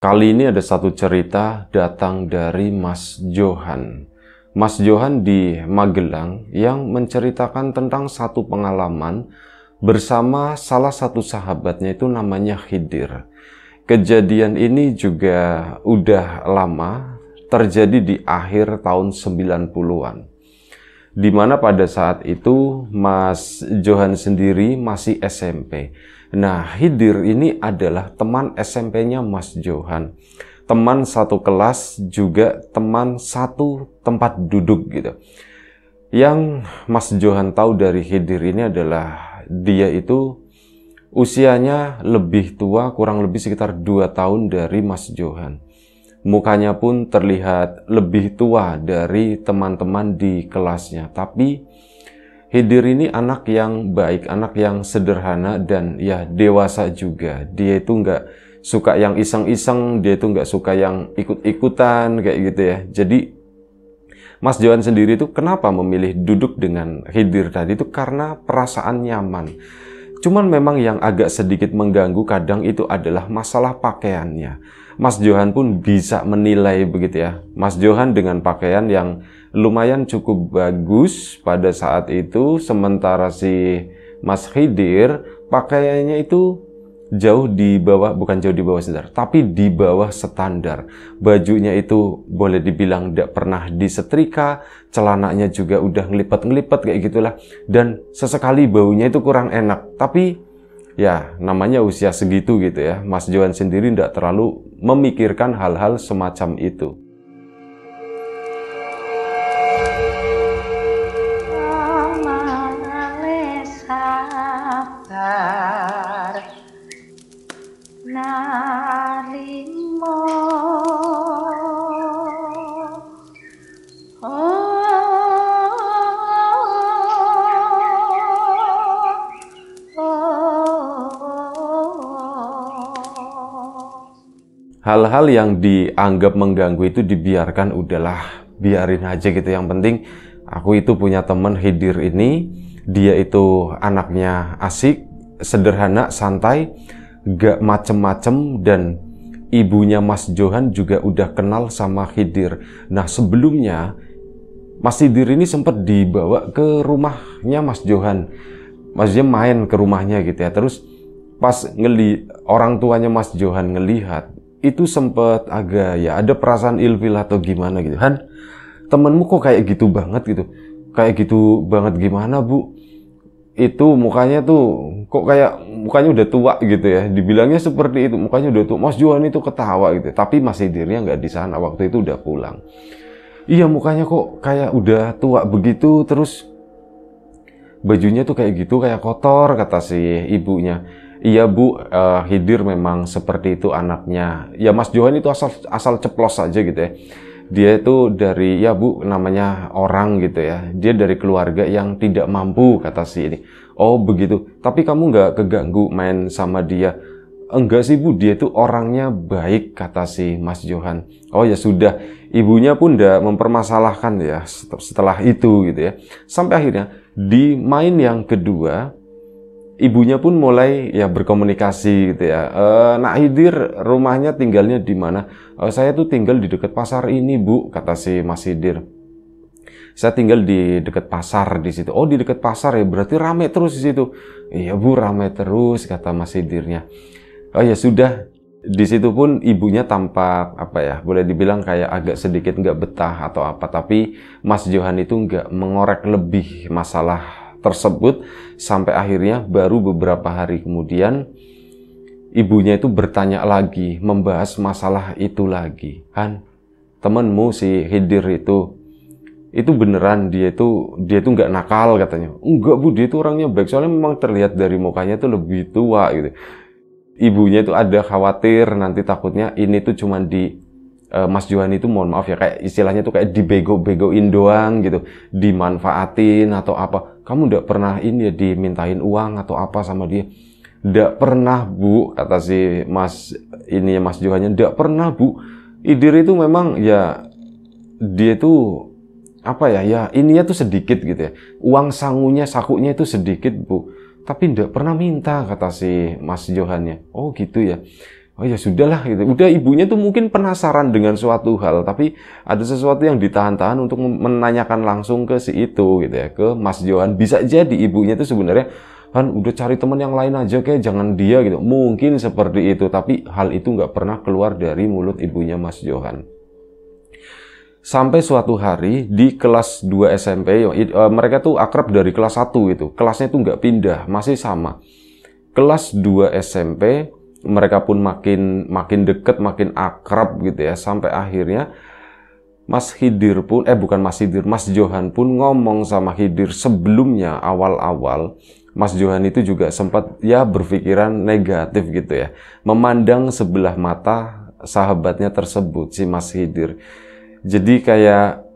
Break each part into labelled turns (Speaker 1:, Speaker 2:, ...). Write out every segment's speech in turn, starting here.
Speaker 1: Kali ini ada satu cerita datang dari Mas Johan. Mas Johan di Magelang yang menceritakan tentang satu pengalaman bersama salah satu sahabatnya itu namanya Khidir. Kejadian ini juga udah lama terjadi di akhir tahun 90-an. Dimana pada saat itu Mas Johan sendiri masih SMP Nah, Hidir ini adalah teman SMP-nya Mas Johan. Teman satu kelas, juga teman satu tempat duduk gitu. Yang Mas Johan tahu dari Hidir ini adalah dia itu usianya lebih tua, kurang lebih sekitar 2 tahun dari Mas Johan. Mukanya pun terlihat lebih tua dari teman-teman di kelasnya, tapi Hidir ini anak yang baik, anak yang sederhana dan ya dewasa juga. Dia itu nggak suka yang iseng-iseng, dia itu nggak suka yang ikut-ikutan kayak gitu ya. Jadi Mas Johan sendiri itu kenapa memilih duduk dengan Hidir tadi itu karena perasaan nyaman. Cuman memang yang agak sedikit mengganggu kadang itu adalah masalah pakaiannya Mas Johan pun bisa menilai begitu ya. Mas Johan dengan pakaian yang lumayan cukup bagus pada saat itu, sementara si Mas Khidir pakaiannya itu jauh di bawah, bukan jauh di bawah standar, tapi di bawah standar. Bajunya itu boleh dibilang tidak pernah disetrika, celananya juga udah ngelipet-ngelipet kayak gitulah. Dan sesekali baunya itu kurang enak, tapi ya namanya usia segitu gitu ya. Mas Johan sendiri tidak terlalu memikirkan hal-hal semacam itu. hal-hal yang dianggap mengganggu itu dibiarkan udahlah biarin aja gitu yang penting aku itu punya temen Hidir ini dia itu anaknya asik sederhana santai gak macem-macem dan ibunya Mas Johan juga udah kenal sama Hidir nah sebelumnya Mas Hidir ini sempat dibawa ke rumahnya Mas Johan maksudnya main ke rumahnya gitu ya terus pas ngeli orang tuanya Mas Johan ngelihat itu sempat agak ya ada perasaan ilfil atau gimana gitu kan temenmu kok kayak gitu banget gitu kayak gitu banget gimana bu itu mukanya tuh kok kayak mukanya udah tua gitu ya dibilangnya seperti itu mukanya udah tua Mas Johan itu ketawa gitu tapi masih dirinya nggak di sana waktu itu udah pulang iya mukanya kok kayak udah tua begitu terus bajunya tuh kayak gitu kayak kotor kata si ibunya Iya Bu, uh, Hidir memang seperti itu anaknya. Ya Mas Johan itu asal asal ceplos saja gitu ya. Dia itu dari ya Bu namanya orang gitu ya. Dia dari keluarga yang tidak mampu kata si ini. Oh begitu. Tapi kamu nggak keganggu main sama dia? Enggak sih Bu, dia itu orangnya baik kata si Mas Johan. Oh ya sudah, ibunya pun nggak mempermasalahkan ya setelah itu gitu ya. Sampai akhirnya di main yang kedua ibunya pun mulai ya berkomunikasi gitu ya. E, Nak Hidir rumahnya tinggalnya di mana? E, saya tuh tinggal di dekat pasar ini bu, kata si Mas Hidir. Saya tinggal di dekat pasar di situ. Oh di dekat pasar ya berarti ramai terus di situ. Iya bu ramai terus kata Mas Hidirnya. Oh ya sudah. Di situ pun ibunya tampak apa ya boleh dibilang kayak agak sedikit nggak betah atau apa tapi Mas Johan itu nggak mengorek lebih masalah tersebut sampai akhirnya baru beberapa hari kemudian ibunya itu bertanya lagi, membahas masalah itu lagi. kan temenmu si Hidir itu, itu beneran dia itu dia itu nggak nakal katanya. Enggak bu, dia itu orangnya baik. Soalnya memang terlihat dari mukanya itu lebih tua gitu. Ibunya itu ada khawatir nanti takutnya ini tuh cuman di eh, Mas Johan itu mohon maaf ya kayak istilahnya tuh kayak dibego-begoin doang gitu, dimanfaatin atau apa kamu tidak pernah ini ya dimintain uang atau apa sama dia tidak pernah bu kata si mas ini ya mas Johannya tidak pernah bu Idir itu memang ya dia itu apa ya ya ininya tuh sedikit gitu ya uang sangunya sakunya itu sedikit bu tapi tidak pernah minta kata si mas Johannya oh gitu ya oh ya sudahlah gitu. Udah ibunya tuh mungkin penasaran dengan suatu hal, tapi ada sesuatu yang ditahan-tahan untuk menanyakan langsung ke si itu gitu ya, ke Mas Johan. Bisa jadi ibunya tuh sebenarnya kan udah cari teman yang lain aja kayak jangan dia gitu. Mungkin seperti itu, tapi hal itu nggak pernah keluar dari mulut ibunya Mas Johan. Sampai suatu hari di kelas 2 SMP, e, mereka tuh akrab dari kelas 1 itu Kelasnya tuh nggak pindah, masih sama. Kelas 2 SMP, mereka pun makin makin deket, makin akrab gitu ya sampai akhirnya Mas Hidir pun eh bukan Mas Hidir, Mas Johan pun ngomong sama Hidir sebelumnya awal-awal Mas Johan itu juga sempat ya berpikiran negatif gitu ya, memandang sebelah mata sahabatnya tersebut si Mas Hidir. Jadi kayak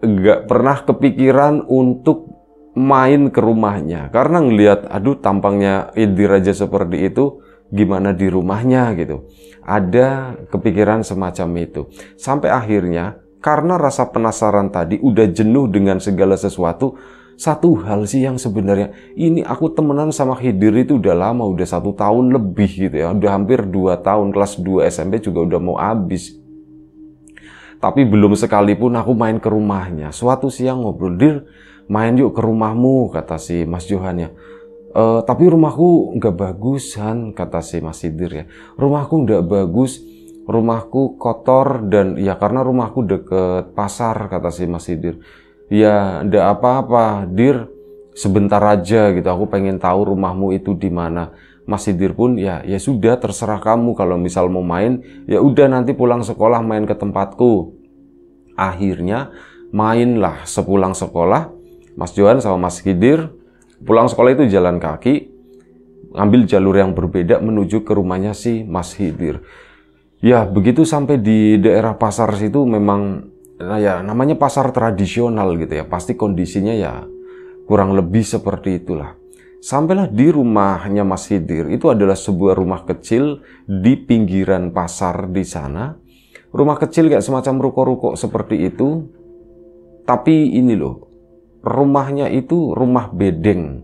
Speaker 1: nggak pernah kepikiran untuk main ke rumahnya karena ngelihat aduh tampangnya Hidir aja seperti itu gimana di rumahnya gitu. Ada kepikiran semacam itu. Sampai akhirnya karena rasa penasaran tadi udah jenuh dengan segala sesuatu, satu hal sih yang sebenarnya ini aku temenan sama Khidir itu udah lama udah satu tahun lebih gitu ya udah hampir dua tahun kelas 2 SMP juga udah mau habis tapi belum sekalipun aku main ke rumahnya suatu siang ngobrol Dir main yuk ke rumahmu kata si Mas Johan ya e, tapi rumahku nggak bagus Han kata si Mas Sidir ya rumahku nggak bagus rumahku kotor dan ya karena rumahku deket pasar kata si Mas Sidir ya ndak apa-apa Dir sebentar aja gitu aku pengen tahu rumahmu itu di mana Mas Sidir pun ya ya sudah terserah kamu kalau misal mau main ya udah nanti pulang sekolah main ke tempatku akhirnya mainlah sepulang sekolah Mas Johan sama Mas Kidir Pulang sekolah itu jalan kaki, ngambil jalur yang berbeda menuju ke rumahnya si Mas Hidir. Ya, begitu sampai di daerah pasar situ memang nah ya namanya pasar tradisional gitu ya. Pasti kondisinya ya kurang lebih seperti itulah. Sampailah di rumahnya Mas Hidir. Itu adalah sebuah rumah kecil di pinggiran pasar di sana. Rumah kecil kayak semacam ruko-ruko seperti itu. Tapi ini loh, rumahnya itu rumah bedeng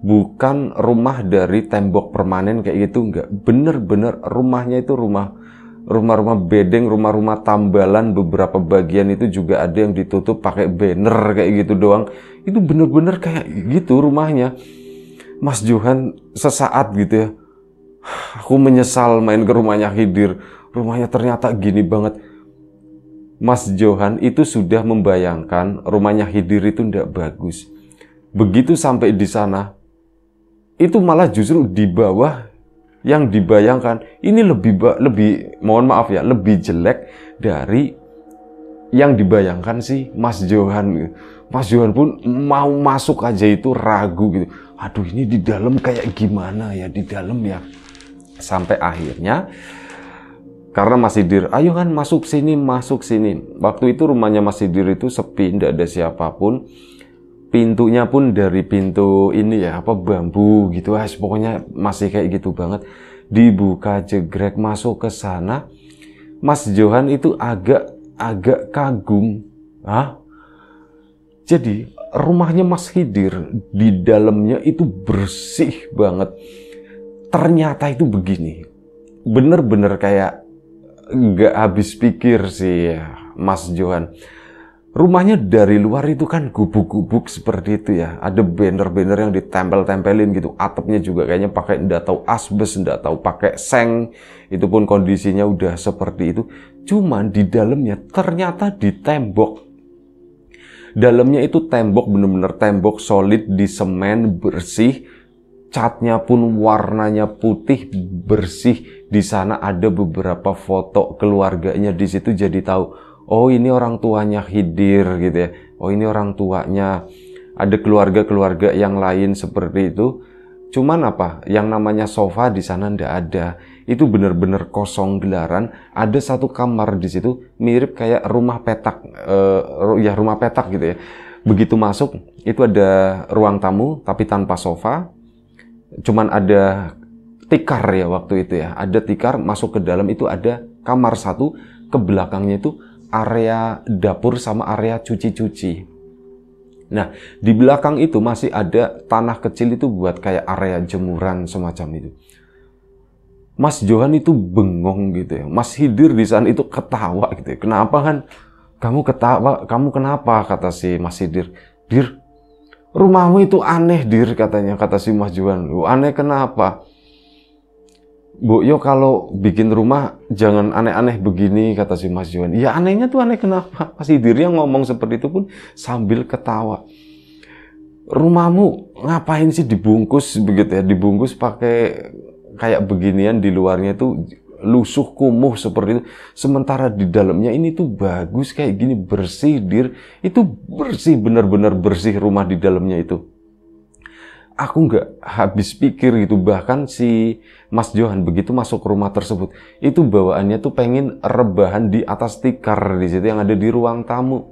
Speaker 1: bukan rumah dari tembok permanen kayak gitu enggak bener-bener rumahnya itu rumah rumah-rumah bedeng rumah-rumah tambalan beberapa bagian itu juga ada yang ditutup pakai banner kayak gitu doang itu bener-bener kayak gitu rumahnya Mas Johan sesaat gitu ya aku menyesal main ke rumahnya Hidir rumahnya ternyata gini banget Mas Johan itu sudah membayangkan rumahnya Hidir itu tidak bagus. Begitu sampai di sana, itu malah justru di bawah yang dibayangkan ini lebih lebih mohon maaf ya lebih jelek dari yang dibayangkan sih Mas Johan. Mas Johan pun mau masuk aja itu ragu gitu. Aduh ini di dalam kayak gimana ya di dalam ya. Sampai akhirnya karena Mas Sidir, ayo kan masuk sini, masuk sini. Waktu itu rumahnya Mas Sidir itu sepi, tidak ada siapapun. Pintunya pun dari pintu ini ya, apa bambu gitu. Ah, pokoknya masih kayak gitu banget. Dibuka jegrek masuk ke sana. Mas Johan itu agak agak kagum. Hah? Jadi rumahnya Mas Hidir di dalamnya itu bersih banget. Ternyata itu begini bener-bener kayak nggak habis pikir sih ya, Mas Johan. Rumahnya dari luar itu kan gubuk-gubuk seperti itu ya. Ada banner-banner yang ditempel-tempelin gitu. Atapnya juga kayaknya pakai ndak tahu asbes, ndak tahu pakai seng. Itu pun kondisinya udah seperti itu. Cuman di dalamnya ternyata di tembok. Dalamnya itu tembok bener-bener tembok solid di semen bersih catnya pun warnanya putih bersih. Di sana ada beberapa foto keluarganya di situ jadi tahu. Oh ini orang tuanya Khidir gitu ya. Oh ini orang tuanya. Ada keluarga-keluarga yang lain seperti itu. Cuman apa? Yang namanya sofa di sana ndak ada. Itu benar-benar kosong gelaran. Ada satu kamar di situ mirip kayak rumah petak, uh, ya rumah petak gitu ya. Begitu masuk itu ada ruang tamu tapi tanpa sofa, cuman ada tikar ya waktu itu ya. Ada tikar masuk ke dalam itu ada kamar satu, ke belakangnya itu area dapur sama area cuci-cuci. Nah, di belakang itu masih ada tanah kecil itu buat kayak area jemuran semacam itu. Mas Johan itu bengong gitu ya. Mas Hidir di sana itu ketawa gitu ya. Kenapa kan? Kamu ketawa, kamu kenapa? Kata si Mas Hidir. Dir, rumahmu itu aneh dir katanya kata si Mas Juan lu aneh kenapa Bu yo kalau bikin rumah jangan aneh-aneh begini kata si Mas Juan ya anehnya tuh aneh kenapa pasti diri yang ngomong seperti itu pun sambil ketawa rumahmu ngapain sih dibungkus begitu ya dibungkus pakai kayak beginian di luarnya itu lusuh kumuh seperti itu sementara di dalamnya ini tuh bagus kayak gini bersih dir itu bersih benar-benar bersih rumah di dalamnya itu aku nggak habis pikir gitu bahkan si Mas Johan begitu masuk rumah tersebut itu bawaannya tuh pengen rebahan di atas tikar di situ yang ada di ruang tamu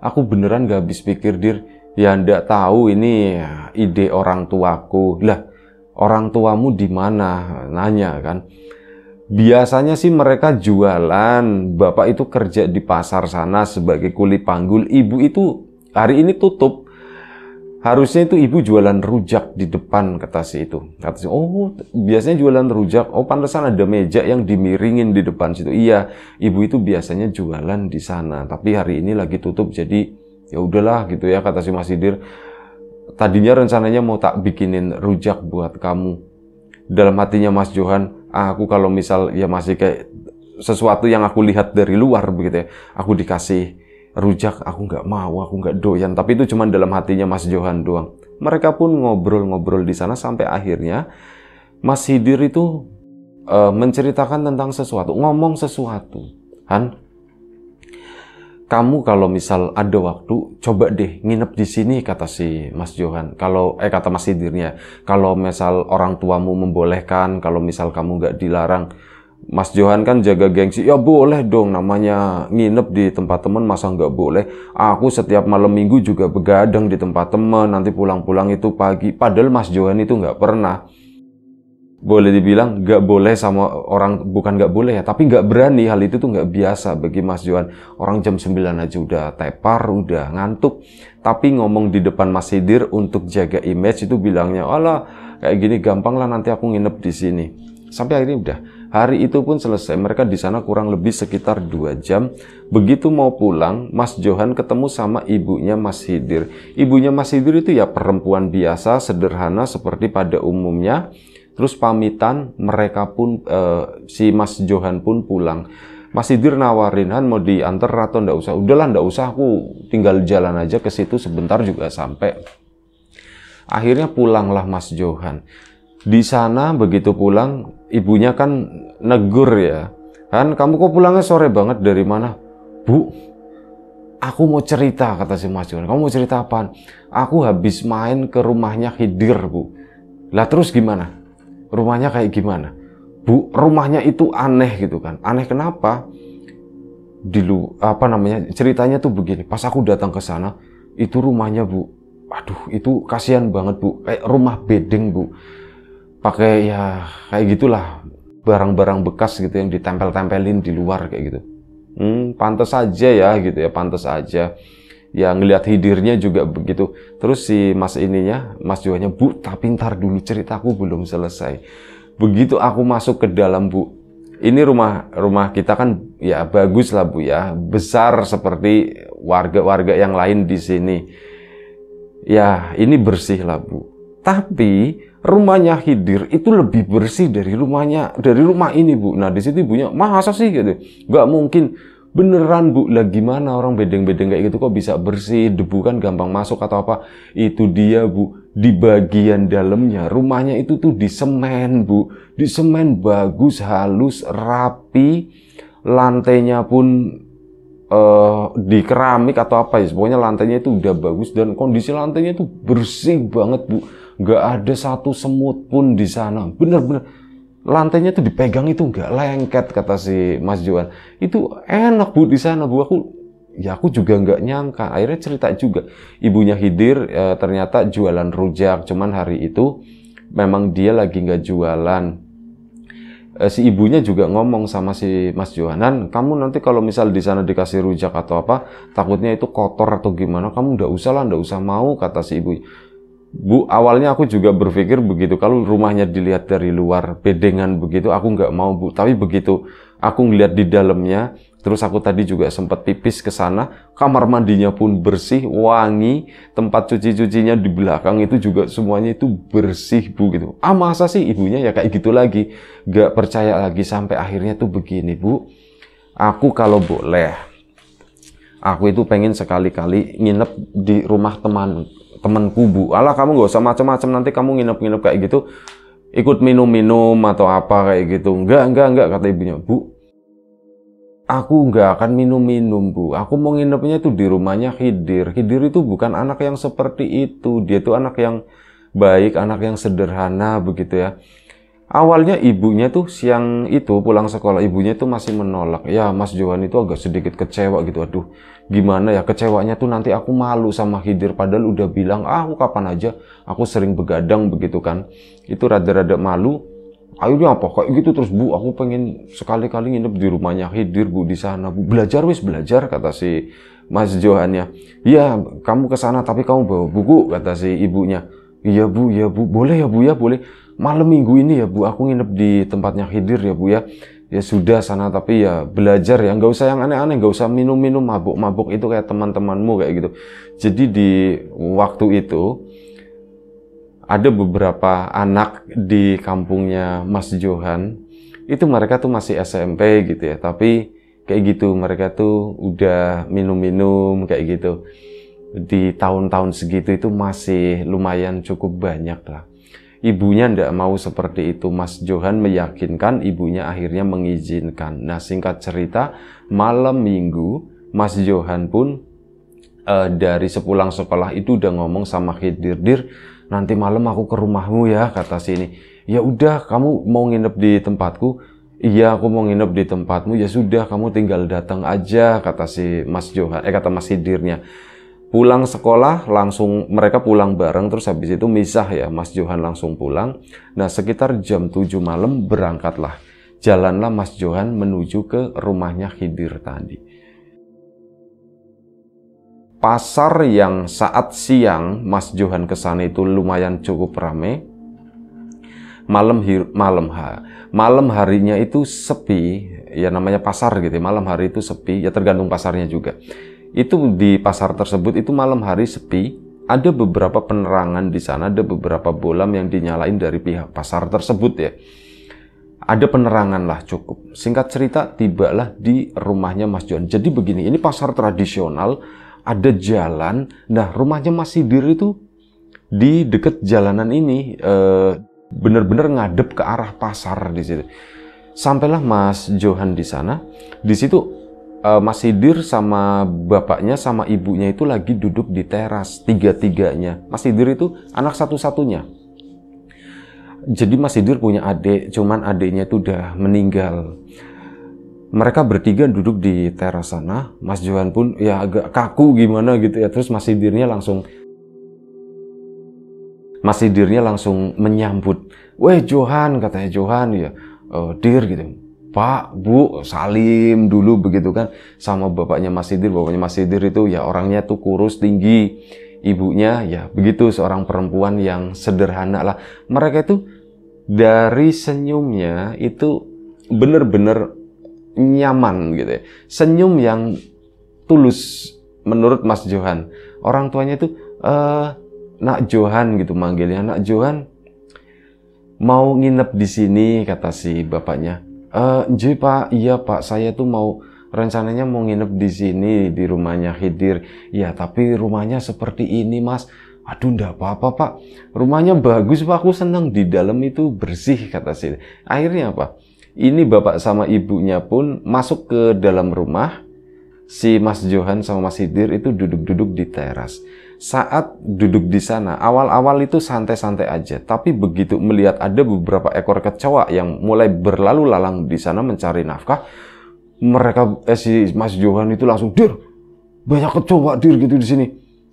Speaker 1: aku beneran nggak habis pikir dir ya ndak tahu ini ide orang tuaku lah orang tuamu di mana? Nanya kan. Biasanya sih mereka jualan, bapak itu kerja di pasar sana sebagai kuli panggul, ibu itu hari ini tutup. Harusnya itu ibu jualan rujak di depan kata si itu. Kata si, oh biasanya jualan rujak. Oh pantesan ada meja yang dimiringin di depan situ. Iya, ibu itu biasanya jualan di sana. Tapi hari ini lagi tutup jadi ya udahlah gitu ya kata si Mas Hidir. Tadinya rencananya mau tak bikinin rujak buat kamu. Dalam hatinya Mas Johan, ah, aku kalau misal ya masih kayak sesuatu yang aku lihat dari luar begitu ya, aku dikasih rujak, aku nggak mau, aku nggak doyan. Tapi itu cuma dalam hatinya Mas Johan doang. Mereka pun ngobrol-ngobrol di sana sampai akhirnya Mas Hidir itu uh, menceritakan tentang sesuatu, ngomong sesuatu. Han, kamu kalau misal ada waktu, coba deh nginep di sini kata si Mas Johan. Kalau eh kata Mas Sidirnya, kalau misal orang tuamu membolehkan, kalau misal kamu nggak dilarang, Mas Johan kan jaga gengsi, ya boleh dong namanya nginep di tempat temen masa nggak boleh. Aku setiap malam minggu juga begadang di tempat temen, nanti pulang-pulang itu pagi. Padahal Mas Johan itu nggak pernah boleh dibilang nggak boleh sama orang bukan nggak boleh ya tapi nggak berani hal itu tuh nggak biasa bagi Mas Johan orang jam 9 aja udah tepar udah ngantuk tapi ngomong di depan Mas Hidir untuk jaga image itu bilangnya Allah kayak gini gampang lah nanti aku nginep di sini sampai akhirnya udah hari itu pun selesai mereka di sana kurang lebih sekitar dua jam begitu mau pulang Mas Johan ketemu sama ibunya Mas Hidir ibunya Mas Hidir itu ya perempuan biasa sederhana seperti pada umumnya Terus pamitan, mereka pun uh, si Mas Johan pun pulang. Mas Idir nawarin Han mau diantar atau ndak usah. Udahlah ndak usah aku tinggal jalan aja ke situ sebentar juga sampai. Akhirnya pulanglah Mas Johan. Di sana begitu pulang ibunya kan negur ya. kan. kamu kok pulangnya sore banget dari mana? Bu, aku mau cerita kata si Mas Johan. Kamu mau cerita apa? Aku habis main ke rumahnya Hidir bu. Lah terus gimana? rumahnya kayak gimana? Bu, rumahnya itu aneh gitu kan. Aneh kenapa? Di lu apa namanya? Ceritanya tuh begini, pas aku datang ke sana, itu rumahnya, Bu. Aduh, itu kasihan banget, Bu. Kayak rumah bedeng, Bu. Pakai ya kayak gitulah barang-barang bekas gitu yang ditempel-tempelin di luar kayak gitu. Hmm, pantas aja ya gitu ya, pantas aja ya ngelihat hidirnya juga begitu terus si mas ininya mas juanya bu tapi ntar dulu ceritaku belum selesai begitu aku masuk ke dalam bu ini rumah rumah kita kan ya bagus lah bu ya besar seperti warga-warga yang lain di sini ya ini bersih lah bu tapi rumahnya Hidir itu lebih bersih dari rumahnya dari rumah ini bu nah di situ ibunya masa sih gitu nggak mungkin beneran bu lah gimana orang bedeng-bedeng kayak gitu kok bisa bersih debu kan gampang masuk atau apa itu dia bu di bagian dalamnya rumahnya itu tuh di semen bu di semen bagus halus rapi lantainya pun uh, di keramik atau apa ya pokoknya lantainya itu udah bagus dan kondisi lantainya itu bersih banget bu nggak ada satu semut pun di sana bener-bener lantainya tuh dipegang itu nggak lengket kata si Mas Johan itu enak bu di sana bu aku ya aku juga nggak nyangka akhirnya cerita juga ibunya Hidir e, ternyata jualan rujak cuman hari itu memang dia lagi nggak jualan e, si ibunya juga ngomong sama si Mas Johanan kamu nanti kalau misal di sana dikasih rujak atau apa takutnya itu kotor atau gimana kamu nggak usah lah nggak usah mau kata si ibu Bu, awalnya aku juga berpikir begitu. Kalau rumahnya dilihat dari luar, bedengan begitu, aku nggak mau, Bu. Tapi begitu aku ngeliat di dalamnya, terus aku tadi juga sempat pipis ke sana, kamar mandinya pun bersih, wangi, tempat cuci-cucinya di belakang itu juga semuanya itu bersih, Bu, gitu. Ah, masa sih ibunya ya kayak gitu lagi? Nggak percaya lagi sampai akhirnya tuh begini, Bu. Aku kalau boleh, aku itu pengen sekali-kali nginep di rumah teman temen kubu alah kamu gak usah macam-macam nanti kamu nginep-nginep kayak gitu ikut minum-minum atau apa kayak gitu enggak enggak enggak kata ibunya bu aku nggak akan minum-minum bu aku mau nginepnya itu di rumahnya Khidir Khidir itu bukan anak yang seperti itu dia tuh anak yang baik anak yang sederhana begitu ya Awalnya ibunya tuh siang itu pulang sekolah ibunya tuh masih menolak. Ya Mas Johan itu agak sedikit kecewa gitu. Aduh gimana ya kecewanya tuh nanti aku malu sama Hidir. Padahal udah bilang ah, aku kapan aja aku sering begadang begitu kan. Itu rada-rada malu. Akhirnya apa kayak gitu terus bu aku pengen sekali-kali nginep di rumahnya Hidir bu di sana bu belajar wis belajar kata si Mas Johan ya. Iya kamu kesana tapi kamu bawa buku kata si ibunya. Iya bu, iya bu, boleh ya bu ya boleh malam minggu ini ya Bu, aku nginep di tempatnya Khidir ya Bu ya. Ya sudah sana tapi ya belajar ya, nggak usah yang aneh-aneh, nggak usah minum-minum mabuk-mabuk itu kayak teman-temanmu kayak gitu. Jadi di waktu itu ada beberapa anak di kampungnya Mas Johan itu mereka tuh masih SMP gitu ya, tapi kayak gitu mereka tuh udah minum-minum kayak gitu di tahun-tahun segitu itu masih lumayan cukup banyak lah Ibunya tidak mau seperti itu. Mas Johan meyakinkan ibunya akhirnya mengizinkan. Nah singkat cerita, malam minggu Mas Johan pun uh, dari sepulang sekolah itu udah ngomong sama Khidir, Dir, nanti malam aku ke rumahmu ya, kata si ini. Ya udah, kamu mau nginep di tempatku? Iya, aku mau nginep di tempatmu. Ya sudah, kamu tinggal datang aja, kata si Mas Johan, eh kata Mas Hidirnya pulang sekolah langsung mereka pulang bareng terus habis itu misah ya Mas Johan langsung pulang nah sekitar jam 7 malam berangkatlah jalanlah Mas Johan menuju ke rumahnya Khidir tadi pasar yang saat siang Mas Johan ke sana itu lumayan cukup rame malam malam ha malam harinya itu sepi ya namanya pasar gitu ya, malam hari itu sepi ya tergantung pasarnya juga itu di pasar tersebut itu malam hari sepi ada beberapa penerangan di sana ada beberapa bolam yang dinyalain dari pihak pasar tersebut ya ada penerangan lah cukup singkat cerita tibalah di rumahnya Mas John jadi begini ini pasar tradisional ada jalan nah rumahnya Mas Sidir itu di deket jalanan ini eh, bener-bener ngadep ke arah pasar di sini sampailah Mas Johan di sana di situ uh, Mas Hidir sama bapaknya sama ibunya itu lagi duduk di teras tiga-tiganya. Mas Hidir itu anak satu-satunya. Jadi Mas Hidir punya adik, cuman adiknya itu udah meninggal. Mereka bertiga duduk di teras sana. Mas Johan pun ya agak kaku gimana gitu ya. Terus Mas Hidirnya langsung Mas Hidirnya langsung menyambut, "Weh Johan," katanya Johan ya. E, "Dir," gitu. Pak, Bu, Salim dulu begitu kan sama bapaknya Mas Sidir, bapaknya Mas Sidir itu ya orangnya tuh kurus tinggi, ibunya ya begitu seorang perempuan yang sederhana lah. Mereka itu dari senyumnya itu bener-bener nyaman gitu ya. Senyum yang tulus menurut Mas Johan. Orang tuanya itu eh Nak Johan gitu manggilnya. Nak Johan mau nginep di sini kata si bapaknya uh, pak, iya pak, saya tuh mau rencananya mau nginep di sini di rumahnya Khidir. Ya tapi rumahnya seperti ini mas. Aduh ndak apa-apa pak, rumahnya bagus pak, aku senang di dalam itu bersih kata si. Akhirnya apa? Ini bapak sama ibunya pun masuk ke dalam rumah. Si Mas Johan sama Mas Hidir itu duduk-duduk di teras saat duduk di sana, awal-awal itu santai-santai aja. Tapi begitu melihat ada beberapa ekor kecoa yang mulai berlalu lalang di sana mencari nafkah, mereka eh, si Mas Johan itu langsung, "Dir, banyak kecoa, Dir gitu di sini."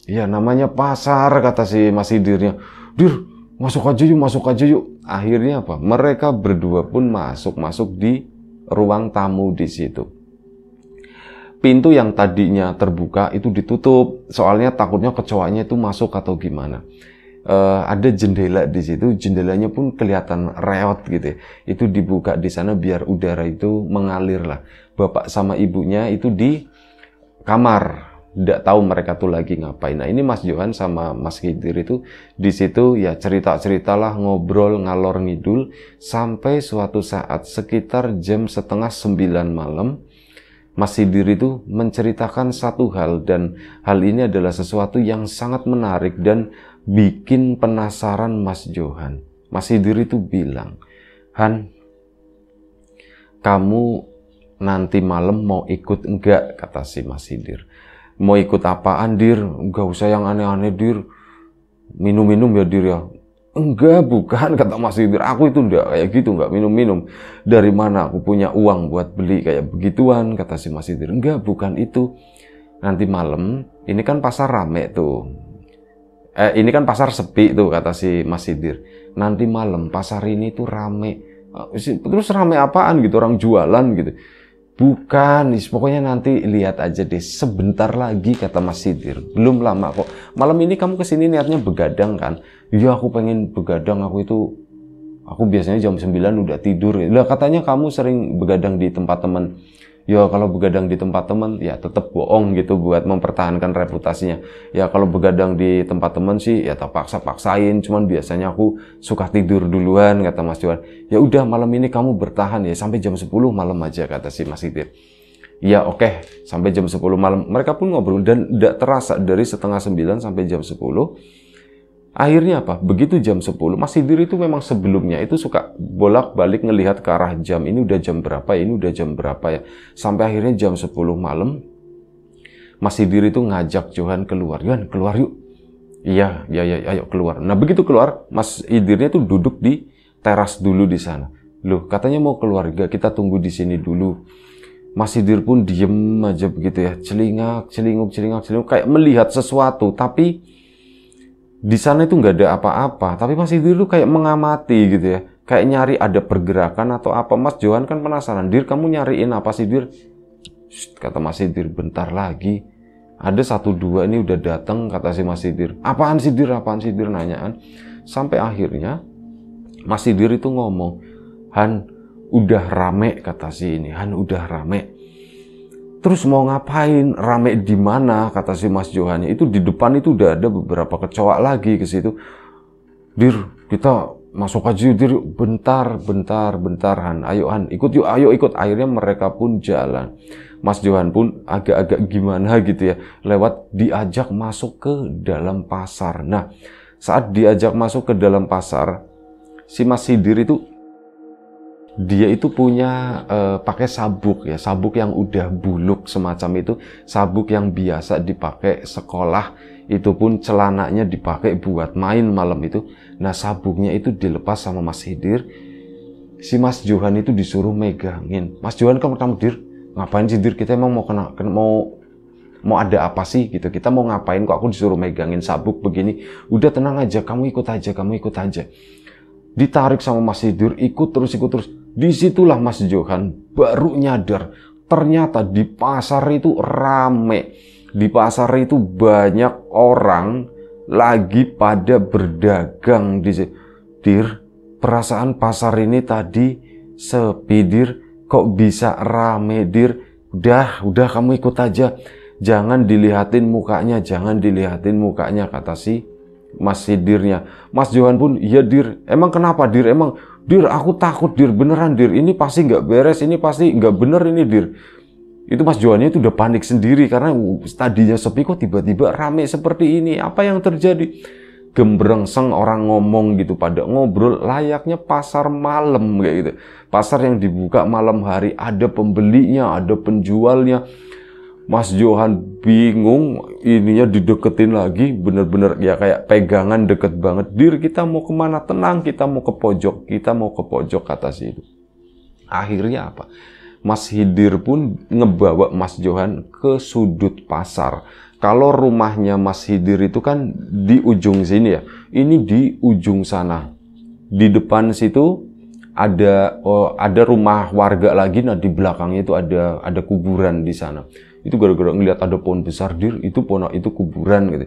Speaker 1: Ya namanya pasar kata si Mas Idirnya. "Dir, masuk aja yuk, masuk aja yuk." Akhirnya apa? Mereka berdua pun masuk-masuk di ruang tamu di situ pintu yang tadinya terbuka itu ditutup soalnya takutnya kecoanya itu masuk atau gimana uh, ada jendela di situ jendelanya pun kelihatan reot gitu ya. itu dibuka di sana biar udara itu mengalir lah bapak sama ibunya itu di kamar tidak tahu mereka tuh lagi ngapain. Nah ini Mas Johan sama Mas Khidir itu di situ ya cerita ceritalah ngobrol ngalor ngidul sampai suatu saat sekitar jam setengah sembilan malam Mas Sidir itu menceritakan satu hal dan hal ini adalah sesuatu yang sangat menarik dan bikin penasaran Mas Johan. Mas Sidir itu bilang, Han, kamu nanti malam mau ikut enggak? Kata si Mas Sidir. Mau ikut apaan, Dir? Enggak usah yang aneh-aneh, Dir. Minum-minum ya, Dir ya. Enggak, bukan kata Mas Sidir Aku itu enggak kayak gitu, enggak minum-minum. Dari mana aku punya uang buat beli kayak begituan? Kata si Mas Sidir Enggak, bukan itu. Nanti malam, ini kan pasar rame tuh. Eh, ini kan pasar sepi tuh kata si Mas Sidir Nanti malam pasar ini tuh rame. Eh, terus rame apaan gitu orang jualan gitu. Bukan, pokoknya nanti lihat aja deh. Sebentar lagi kata Mas Sidir. Belum lama kok. Malam ini kamu kesini niatnya begadang kan? Iya, aku pengen begadang. Aku itu aku biasanya jam 9 udah tidur. Lah katanya kamu sering begadang di tempat teman Ya kalau begadang di tempat teman ya tetap bohong gitu buat mempertahankan reputasinya. Ya kalau begadang di tempat teman sih ya terpaksa paksain. Cuman biasanya aku suka tidur duluan kata Mas Iwan. Ya udah malam ini kamu bertahan ya sampai jam 10 malam aja kata si Mas Idir. Ya oke okay. sampai jam 10 malam. Mereka pun ngobrol dan tidak terasa dari setengah 9 sampai jam 10 Akhirnya apa? Begitu jam 10, Mas Sidir itu memang sebelumnya itu suka bolak-balik ngelihat ke arah jam. Ini udah jam berapa ya, ini udah jam berapa ya. Sampai akhirnya jam 10 malam, Mas Sidir itu ngajak Johan keluar. Johan, keluar yuk. Iya, iya, iya, iya ayo keluar. Nah, begitu keluar, Mas Idirnya itu duduk di teras dulu di sana. Loh, katanya mau keluarga, kita tunggu di sini dulu. Mas Idir pun diem aja begitu ya, celingak, celinguk, celingak, celinguk, kayak melihat sesuatu. Tapi di sana itu nggak ada apa-apa, tapi Mas Sidir tuh kayak mengamati gitu ya, kayak nyari ada pergerakan atau apa. Mas Johan kan penasaran, Dir kamu nyariin apa sih Dir? Shh, kata Mas Idir, bentar lagi ada satu dua ini udah datang kata si Mas Idir. Apaan sih Dir? Apaan sih Dir? Nanyaan. Sampai akhirnya Mas Idir itu ngomong, Han udah rame kata si ini, Han udah rame. Terus mau ngapain? Rame di mana? Kata si Mas Johannya. Itu di depan itu udah ada beberapa kecoa lagi ke situ. Dir, kita masuk aja yuk, Dir. Bentar, bentar, bentar Han. Ayo Han, ikut yuk, ayo ikut. Akhirnya mereka pun jalan. Mas Johan pun agak-agak gimana gitu ya. Lewat diajak masuk ke dalam pasar. Nah, saat diajak masuk ke dalam pasar, si Mas Hidir itu dia itu punya uh, pakai sabuk ya, sabuk yang udah buluk semacam itu, sabuk yang biasa dipakai sekolah, itu pun celananya dipakai buat main malam itu. Nah, sabuknya itu dilepas sama Mas Hidir. Si Mas Johan itu disuruh megangin. Mas Johan kamu tahu Dir, ngapain sih Dir? Kita emang mau kena, kena mau mau ada apa sih gitu kita mau ngapain kok aku disuruh megangin sabuk begini udah tenang aja kamu ikut aja kamu ikut aja ditarik sama Mas Hidir ikut terus ikut terus Disitulah Mas Johan baru nyadar ternyata di pasar itu rame. Di pasar itu banyak orang lagi pada berdagang di Dir, perasaan pasar ini tadi sepi Dir, kok bisa rame Dir? Udah, udah kamu ikut aja. Jangan dilihatin mukanya, jangan dilihatin mukanya kata si Mas Sidirnya. Mas Johan pun, "Iya Dir, emang kenapa Dir? Emang dir aku takut dir beneran dir ini pasti nggak beres ini pasti nggak bener ini dir itu Mas Johannya itu udah panik sendiri karena tadinya sepi kok tiba-tiba rame seperti ini apa yang terjadi gembrengseng orang ngomong gitu pada ngobrol layaknya pasar malam kayak gitu pasar yang dibuka malam hari ada pembelinya ada penjualnya Mas Johan bingung ininya dideketin lagi bener-bener ya kayak pegangan deket banget dir kita mau kemana tenang kita mau ke pojok kita mau ke pojok kata si itu akhirnya apa Mas Hidir pun ngebawa Mas Johan ke sudut pasar kalau rumahnya Mas Hidir itu kan di ujung sini ya ini di ujung sana di depan situ ada oh, ada rumah warga lagi nah di belakangnya itu ada ada kuburan di sana itu gara-gara ngelihat ada pohon besar dir itu pohon itu kuburan gitu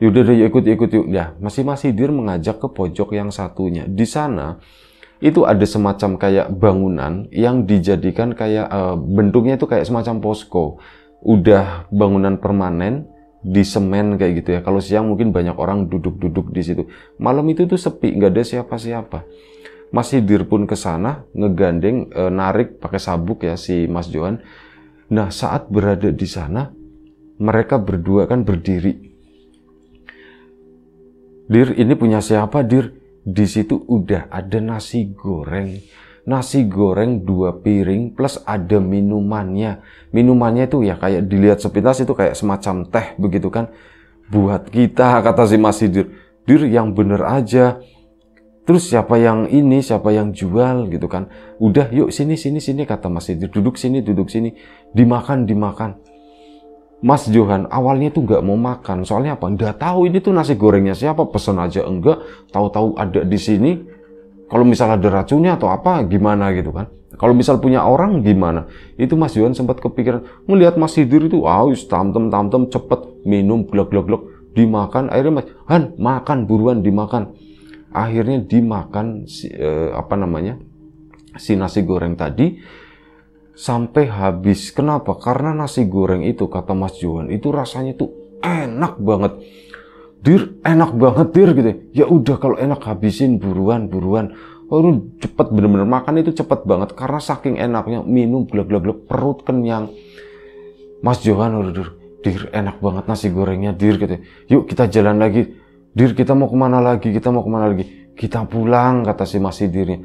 Speaker 1: yaudah deh ya ikut ya ikut yuk ya masih masih dir mengajak ke pojok yang satunya di sana itu ada semacam kayak bangunan yang dijadikan kayak e, bentuknya itu kayak semacam posko udah bangunan permanen di semen kayak gitu ya kalau siang mungkin banyak orang duduk-duduk di situ malam itu tuh sepi nggak ada siapa-siapa Mas Hidir pun ke sana ngegandeng e, narik pakai sabuk ya si Mas Johan Nah, saat berada di sana, mereka berdua kan berdiri. Dir, ini punya siapa, Dir? Di situ udah ada nasi goreng. Nasi goreng dua piring plus ada minumannya. Minumannya itu ya kayak dilihat sepintas itu kayak semacam teh begitu kan. Buat kita, kata si Mas Dir. Dir yang bener aja. Terus siapa yang ini, siapa yang jual gitu kan. Udah yuk sini, sini, sini, kata Mas Dir. Duduk sini, duduk sini dimakan dimakan Mas Johan awalnya tuh nggak mau makan soalnya apa nggak tahu ini tuh nasi gorengnya siapa pesen aja enggak tahu-tahu ada di sini kalau misalnya ada racunnya atau apa gimana gitu kan kalau misal punya orang gimana itu Mas Johan sempat kepikiran melihat Mas Hidir itu aus ah, tamtem tamtem cepet minum glek glek glek dimakan akhirnya Mas Han makan buruan dimakan akhirnya dimakan si, eh, apa namanya si nasi goreng tadi sampai habis. Kenapa? Karena nasi goreng itu kata Mas Johan itu rasanya tuh enak banget. Dir, enak banget dir gitu. Ya udah kalau enak habisin buruan buruan. Lalu cepet bener-bener makan itu cepet banget karena saking enaknya minum glek glek perut kenyang. Mas Johan udah dir, dir enak banget nasi gorengnya dir gitu. Yuk kita jalan lagi. Dir kita mau kemana lagi? Kita mau kemana lagi? Kita pulang kata si Mas Idirnya.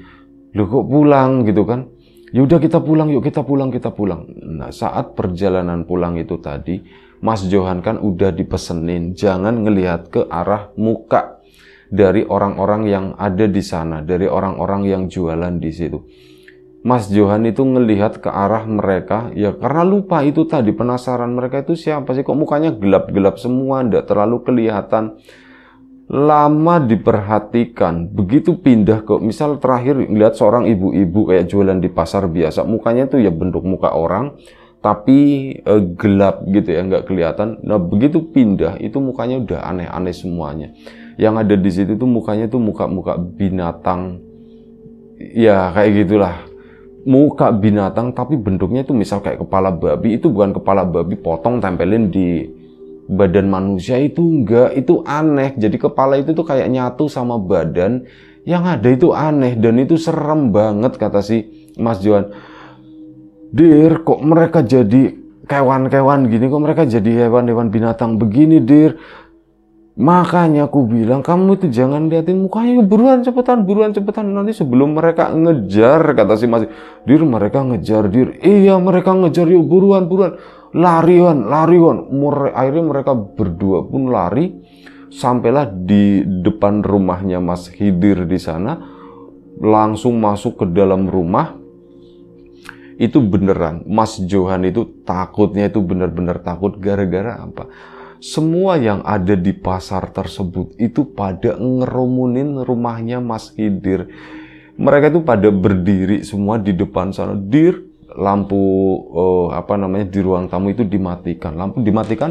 Speaker 1: Lu kok pulang gitu kan? Yaudah kita pulang, yuk kita pulang, kita pulang. Nah, saat perjalanan pulang itu tadi, Mas Johan kan udah dipesenin, jangan ngelihat ke arah muka dari orang-orang yang ada di sana, dari orang-orang yang jualan di situ. Mas Johan itu ngelihat ke arah mereka, ya karena lupa itu tadi penasaran mereka itu siapa sih, kok mukanya gelap-gelap semua, ndak terlalu kelihatan lama diperhatikan begitu pindah ke misal terakhir ngeliat seorang ibu-ibu kayak jualan di pasar biasa mukanya tuh ya bentuk muka orang tapi eh, gelap gitu ya nggak kelihatan nah begitu pindah itu mukanya udah aneh-aneh semuanya yang ada di situ tuh mukanya tuh muka-muka binatang ya kayak gitulah muka binatang tapi bentuknya tuh misal kayak kepala babi itu bukan kepala babi potong tempelin di badan manusia itu enggak itu aneh jadi kepala itu tuh kayak nyatu sama badan yang ada itu aneh dan itu serem banget kata si Mas Johan Dir kok mereka jadi kewan-kewan gini kok mereka jadi hewan-hewan binatang begini Dir makanya aku bilang kamu itu jangan liatin mukanya buruan cepetan buruan cepetan nanti sebelum mereka ngejar kata si Mas Dir mereka ngejar Dir iya mereka ngejar yuk buruan buruan larian, larian. Mere, akhirnya mereka berdua pun lari sampailah di depan rumahnya Mas Hidir di sana langsung masuk ke dalam rumah itu beneran Mas Johan itu takutnya itu benar-benar takut gara-gara apa semua yang ada di pasar tersebut itu pada ngerumunin rumahnya Mas Hidir mereka itu pada berdiri semua di depan sana dir lampu uh, apa namanya di ruang tamu itu dimatikan. Lampu dimatikan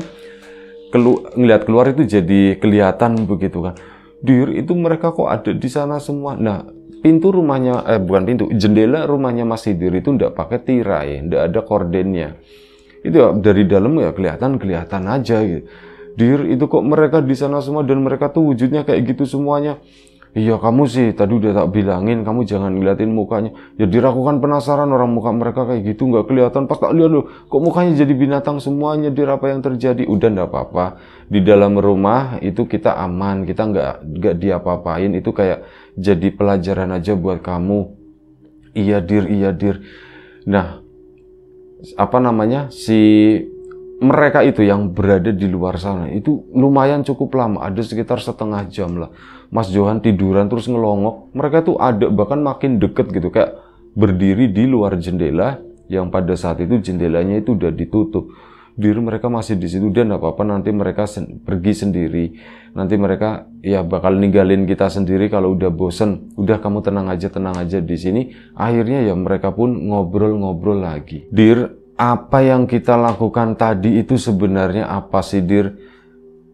Speaker 1: kelu ngelihat keluar itu jadi kelihatan begitu kan. Dir itu mereka kok ada di sana semua. Nah, pintu rumahnya eh bukan pintu, jendela rumahnya masih diri itu ndak pakai tirai, ndak ada kordennya. Itu dari dalam ya kelihatan-kelihatan aja gitu. Dir itu kok mereka di sana semua dan mereka tuh wujudnya kayak gitu semuanya Iya kamu sih tadi udah tak bilangin kamu jangan ngeliatin mukanya. Ya dirakukan penasaran orang muka mereka kayak gitu nggak kelihatan. Pas tak lihat loh kok mukanya jadi binatang semuanya. Dir apa yang terjadi? Udah ndak apa-apa. Di dalam rumah itu kita aman kita nggak nggak diapa-apain itu kayak jadi pelajaran aja buat kamu. Iya dir iya dir. Nah apa namanya si mereka itu yang berada di luar sana itu lumayan cukup lama ada sekitar setengah jam lah Mas Johan tiduran terus ngelongok mereka tuh ada bahkan makin deket gitu kayak berdiri di luar jendela yang pada saat itu jendelanya itu udah ditutup diri mereka masih di situ dan apa-apa nanti mereka sen pergi sendiri nanti mereka ya bakal ninggalin kita sendiri kalau udah bosen udah kamu tenang aja tenang aja di sini akhirnya ya mereka pun ngobrol-ngobrol lagi dir apa yang kita lakukan tadi itu sebenarnya apa sih dir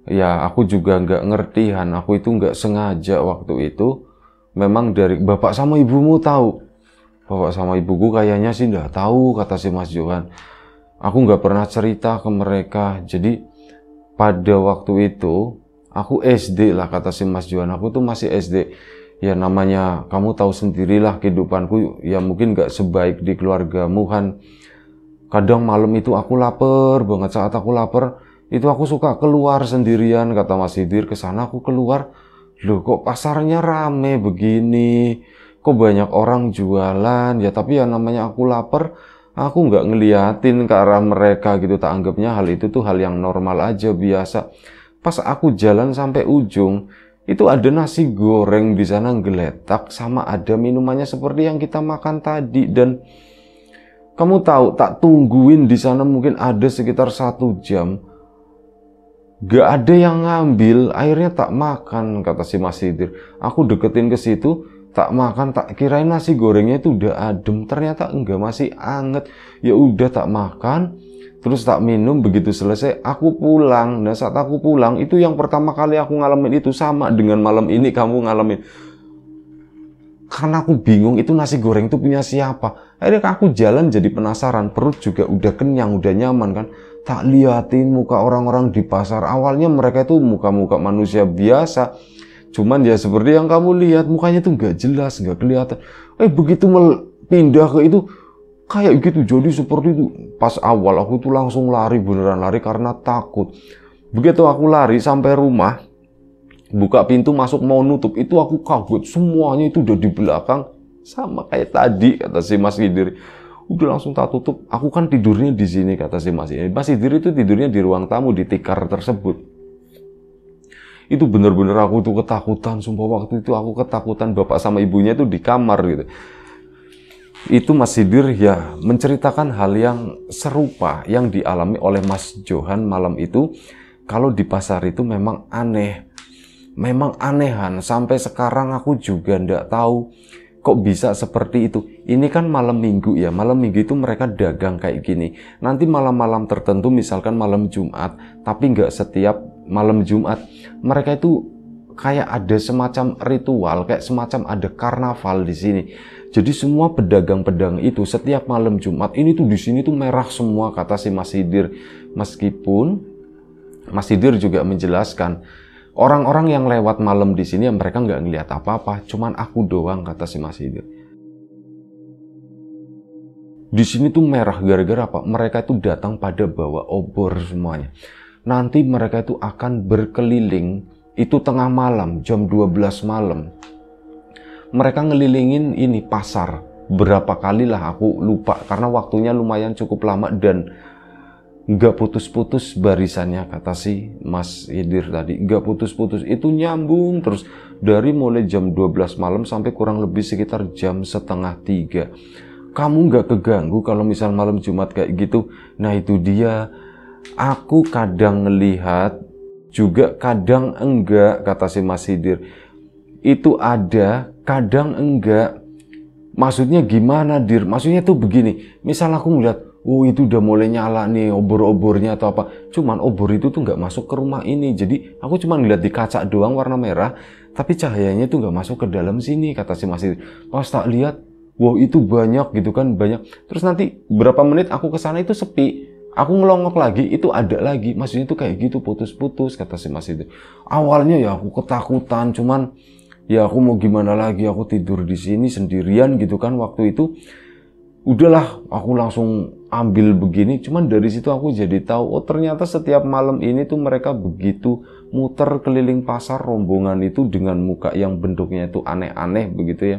Speaker 1: ya aku juga nggak ngerti Han aku itu nggak sengaja waktu itu memang dari bapak sama ibumu tahu bapak sama ibuku kayaknya sih nggak tahu kata si Mas Johan aku nggak pernah cerita ke mereka jadi pada waktu itu aku SD lah kata si Mas Johan aku tuh masih SD ya namanya kamu tahu sendirilah kehidupanku ya mungkin nggak sebaik di keluargamu kan kadang malam itu aku lapar banget saat aku lapar itu aku suka keluar sendirian kata Mas Hidir ke sana aku keluar loh kok pasarnya rame begini kok banyak orang jualan ya tapi ya namanya aku lapar aku nggak ngeliatin ke arah mereka gitu tak anggapnya hal itu tuh hal yang normal aja biasa pas aku jalan sampai ujung itu ada nasi goreng di sana geletak sama ada minumannya seperti yang kita makan tadi dan kamu tahu tak tungguin di sana mungkin ada sekitar satu jam Gak ada yang ngambil, akhirnya tak makan, kata si Mas Sidir. Aku deketin ke situ, tak makan, tak kirain nasi gorengnya itu udah adem. Ternyata enggak, masih anget. Ya udah tak makan, terus tak minum. Begitu selesai, aku pulang. Nah saat aku pulang, itu yang pertama kali aku ngalamin itu sama dengan malam ini kamu ngalamin. Karena aku bingung itu nasi goreng itu punya siapa. Akhirnya aku jalan jadi penasaran, perut juga udah kenyang, udah nyaman kan tak liatin muka orang-orang di pasar awalnya mereka itu muka-muka manusia biasa cuman ya seperti yang kamu lihat mukanya tuh nggak jelas nggak kelihatan eh begitu pindah ke itu kayak gitu jadi seperti itu pas awal aku tuh langsung lari beneran lari karena takut begitu aku lari sampai rumah buka pintu masuk mau nutup itu aku kaget semuanya itu udah di belakang sama kayak tadi kata si Mas Gidir udah langsung tak tutup. Aku kan tidurnya di sini kata si Mas ini. Mas Idir itu tidurnya di ruang tamu di tikar tersebut. Itu bener-bener aku tuh ketakutan. Sumpah waktu itu aku ketakutan bapak sama ibunya itu di kamar gitu. Itu Mas Sidir ya menceritakan hal yang serupa yang dialami oleh Mas Johan malam itu. Kalau di pasar itu memang aneh. Memang anehan. Sampai sekarang aku juga ndak tahu kok bisa seperti itu ini kan malam minggu ya, malam minggu itu mereka dagang kayak gini. Nanti malam-malam tertentu misalkan malam Jumat, tapi nggak setiap malam Jumat. Mereka itu kayak ada semacam ritual, kayak semacam ada karnaval di sini. Jadi semua pedagang-pedagang itu setiap malam Jumat ini tuh di sini tuh merah semua kata si Mas Hidir. Meskipun Mas Hidir juga menjelaskan orang-orang yang lewat malam di sini ya mereka nggak ngelihat apa-apa, cuman aku doang kata si Mas Hidir di sini tuh merah gara-gara apa? Mereka itu datang pada bawa obor semuanya. Nanti mereka itu akan berkeliling itu tengah malam, jam 12 malam. Mereka ngelilingin ini pasar. Berapa kali lah aku lupa karena waktunya lumayan cukup lama dan nggak putus-putus barisannya kata si Mas Idir tadi nggak putus-putus itu nyambung terus dari mulai jam 12 malam sampai kurang lebih sekitar jam setengah tiga kamu nggak keganggu kalau misal malam Jumat kayak gitu nah itu dia aku kadang ngelihat juga kadang enggak kata si Mas Hidir itu ada kadang enggak maksudnya gimana Dir maksudnya tuh begini misal aku ngeliat oh itu udah mulai nyala nih obor-obornya atau apa cuman obor itu tuh nggak masuk ke rumah ini jadi aku cuma ngeliat di kaca doang warna merah tapi cahayanya tuh nggak masuk ke dalam sini kata si Mas Hidir pas tak lihat wow itu banyak gitu kan banyak terus nanti berapa menit aku ke sana itu sepi aku ngelongok lagi itu ada lagi maksudnya itu kayak gitu putus-putus kata si mas itu awalnya ya aku ketakutan cuman ya aku mau gimana lagi aku tidur di sini sendirian gitu kan waktu itu udahlah aku langsung ambil begini cuman dari situ aku jadi tahu oh ternyata setiap malam ini tuh mereka begitu muter keliling pasar rombongan itu dengan muka yang bentuknya itu aneh-aneh begitu ya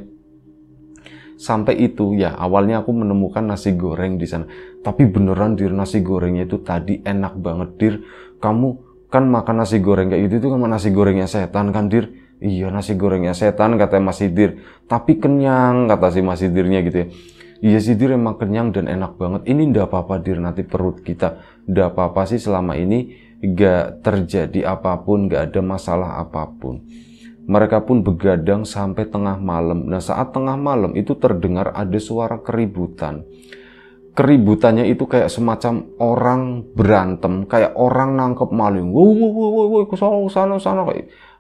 Speaker 1: sampai itu ya awalnya aku menemukan nasi goreng di sana tapi beneran dir nasi gorengnya itu tadi enak banget dir kamu kan makan nasi goreng kayak gitu itu kan nasi gorengnya setan kan dir iya nasi gorengnya setan kata Mas Sidir tapi kenyang kata si Mas Sidirnya gitu ya iya sih dir emang kenyang dan enak banget ini ndak apa-apa dir nanti perut kita ndak apa-apa sih selama ini gak terjadi apapun gak ada masalah apapun mereka pun begadang sampai tengah malam. Nah, saat tengah malam itu terdengar ada suara keributan. Keributannya itu kayak semacam orang berantem, kayak orang nangkep maling. Wuh, wuh, wuh, wuh, ke sana, sana, sana.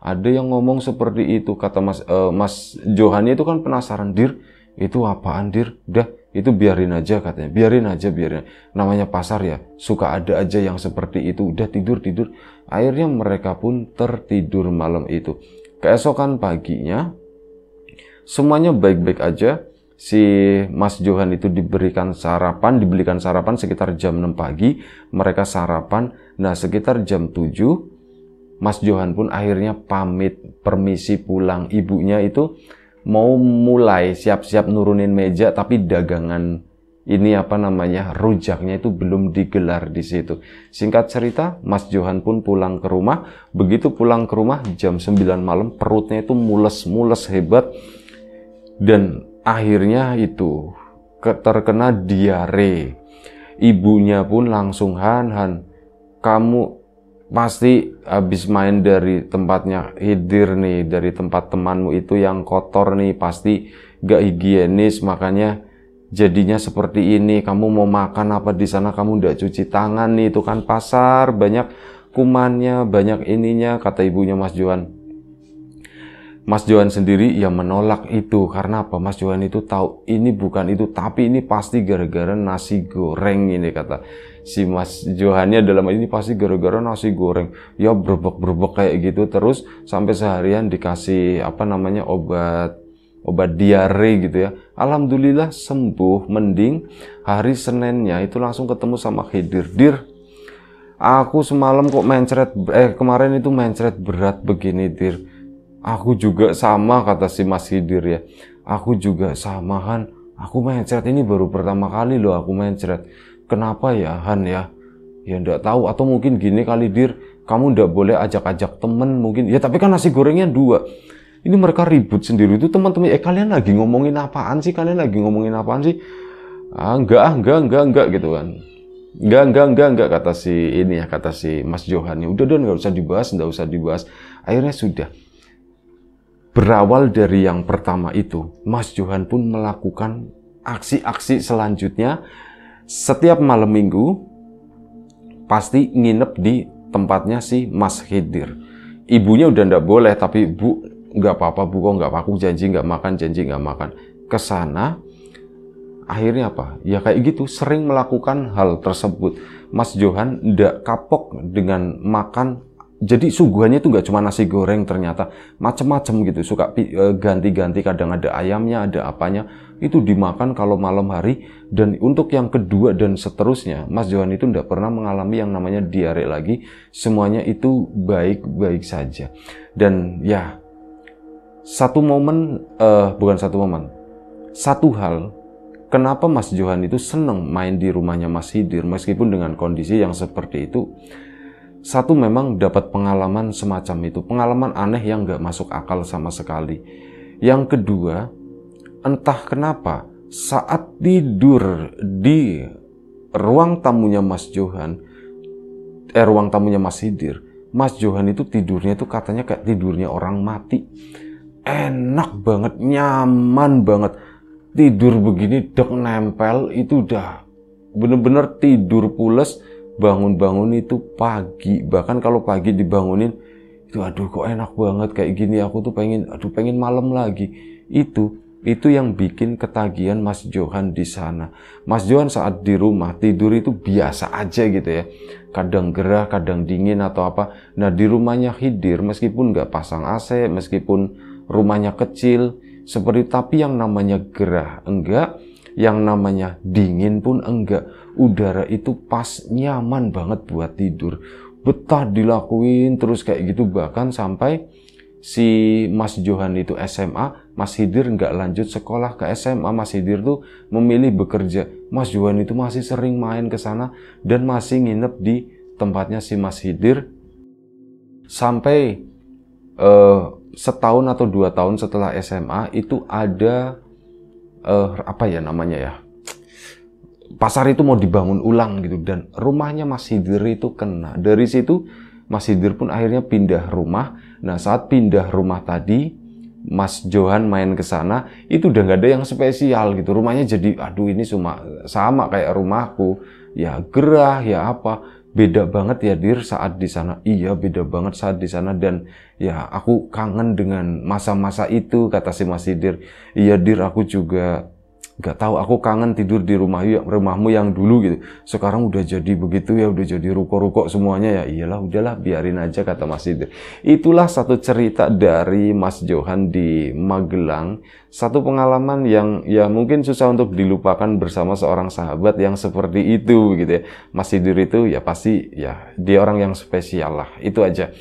Speaker 1: Ada yang ngomong seperti itu, kata Mas uh, Mas Johani itu kan penasaran, "Dir, itu apaan, Dir?" Dah, itu biarin aja katanya biarin aja biarin namanya pasar ya suka ada aja yang seperti itu udah tidur tidur akhirnya mereka pun tertidur malam itu Keesokan paginya, semuanya baik-baik aja. Si Mas Johan itu diberikan sarapan, dibelikan sarapan sekitar jam 6 pagi. Mereka sarapan. Nah, sekitar jam 7, Mas Johan pun akhirnya pamit, permisi pulang. Ibunya itu mau mulai siap-siap nurunin meja, tapi dagangan ini apa namanya rujaknya itu belum digelar di situ. Singkat cerita, Mas Johan pun pulang ke rumah. Begitu pulang ke rumah jam 9 malam perutnya itu mules-mules hebat dan akhirnya itu terkena diare. Ibunya pun langsung han han kamu pasti habis main dari tempatnya hidir nih dari tempat temanmu itu yang kotor nih pasti gak higienis makanya jadinya seperti ini, kamu mau makan apa di sana, kamu ndak cuci tangan nih, itu kan pasar, banyak kumannya, banyak ininya, kata ibunya Mas Johan. Mas Johan sendiri ya menolak itu karena apa? Mas Johan itu tahu ini bukan itu tapi ini pasti gara-gara nasi goreng ini kata si Mas Johannya dalam ini pasti gara-gara nasi goreng ya berbek-berbek kayak gitu terus sampai seharian dikasih apa namanya obat obat diare gitu ya. Alhamdulillah sembuh, mending hari Seninnya itu langsung ketemu sama Khidir. Dir, aku semalam kok mencret, eh kemarin itu mencret berat begini Dir. Aku juga sama kata si Mas Khidir ya. Aku juga sama Han. Aku mencret ini baru pertama kali loh aku mencret. Kenapa ya Han ya? Ya ndak tahu atau mungkin gini kali Dir, kamu ndak boleh ajak-ajak temen mungkin. Ya tapi kan nasi gorengnya dua ini mereka ribut sendiri itu teman-teman eh kalian lagi ngomongin apaan sih kalian lagi ngomongin apaan sih ah, enggak ah, enggak enggak enggak gitu kan enggak enggak enggak enggak kata si ini ya kata si Mas Johan udah udah nggak usah dibahas nggak usah dibahas akhirnya sudah berawal dari yang pertama itu Mas Johan pun melakukan aksi-aksi selanjutnya setiap malam minggu pasti nginep di tempatnya si Mas Khidir ibunya udah ndak boleh tapi bu nggak apa-apa bu kok nggak aku janji nggak makan janji nggak makan kesana akhirnya apa ya kayak gitu sering melakukan hal tersebut Mas Johan ndak kapok dengan makan jadi suguhannya itu nggak cuma nasi goreng ternyata macam-macam gitu suka e, ganti-ganti kadang ada ayamnya ada apanya itu dimakan kalau malam hari dan untuk yang kedua dan seterusnya Mas Johan itu ndak pernah mengalami yang namanya diare lagi semuanya itu baik-baik saja dan ya satu momen, uh, bukan satu momen, satu hal, kenapa Mas Johan itu seneng main di rumahnya Mas Hidir, meskipun dengan kondisi yang seperti itu, satu memang dapat pengalaman semacam itu, pengalaman aneh yang nggak masuk akal sama sekali. Yang kedua, entah kenapa saat tidur di ruang tamunya Mas Johan, eh ruang tamunya Mas Hidir, Mas Johan itu tidurnya itu katanya kayak tidurnya orang mati enak banget, nyaman banget. Tidur begini dek nempel itu udah bener-bener tidur pules, bangun-bangun itu pagi. Bahkan kalau pagi dibangunin itu aduh kok enak banget kayak gini aku tuh pengen aduh pengen malam lagi. Itu itu yang bikin ketagihan Mas Johan di sana. Mas Johan saat di rumah tidur itu biasa aja gitu ya. Kadang gerah, kadang dingin atau apa. Nah di rumahnya Hidir meskipun nggak pasang AC, meskipun rumahnya kecil, seperti tapi yang namanya gerah enggak, yang namanya dingin pun enggak. Udara itu pas nyaman banget buat tidur. Betah dilakuin terus kayak gitu bahkan sampai si Mas Johan itu SMA, Mas Hidir nggak lanjut sekolah ke SMA, Mas Hidir tuh memilih bekerja. Mas Johan itu masih sering main ke sana dan masih nginep di tempatnya si Mas Hidir sampai uh, setahun atau dua tahun setelah SMA itu ada uh, apa ya namanya ya pasar itu mau dibangun ulang gitu dan rumahnya Mas Hidir itu kena dari situ Mas Hidir pun akhirnya pindah rumah nah saat pindah rumah tadi Mas Johan main ke sana itu udah nggak ada yang spesial gitu rumahnya jadi aduh ini cuma sama kayak rumahku ya gerah ya apa beda banget ya dir saat di sana iya beda banget saat di sana dan ya aku kangen dengan masa-masa itu kata si Mas Dir iya dir aku juga nggak tahu aku kangen tidur di rumah ya, rumahmu yang dulu gitu sekarang udah jadi begitu ya udah jadi ruko-ruko semuanya ya iyalah udahlah biarin aja kata Mas Idris itulah satu cerita dari Mas Johan di Magelang satu pengalaman yang ya mungkin susah untuk dilupakan bersama seorang sahabat yang seperti itu gitu ya Mas Idris itu ya pasti ya dia orang yang spesial lah itu aja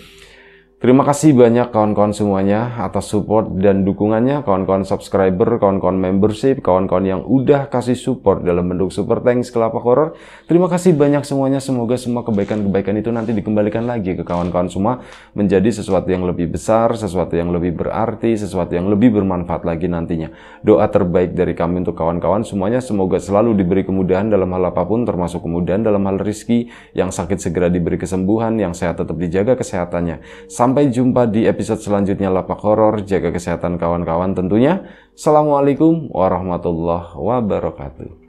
Speaker 1: Terima kasih banyak kawan-kawan semuanya atas support dan dukungannya, kawan-kawan subscriber, kawan-kawan membership, kawan-kawan yang udah kasih support dalam bentuk super thanks kelapa horror. Terima kasih banyak semuanya, semoga semua kebaikan-kebaikan itu nanti dikembalikan lagi ke kawan-kawan semua menjadi sesuatu yang lebih besar, sesuatu yang lebih berarti, sesuatu yang lebih bermanfaat lagi nantinya. Doa terbaik dari kami untuk kawan-kawan semuanya, semoga selalu diberi kemudahan dalam hal apapun, termasuk kemudahan dalam hal rizki, yang sakit segera diberi kesembuhan, yang sehat tetap dijaga kesehatannya. Sampai jumpa di episode selanjutnya Lapak Horor. Jaga kesehatan kawan-kawan tentunya. Assalamualaikum warahmatullahi wabarakatuh.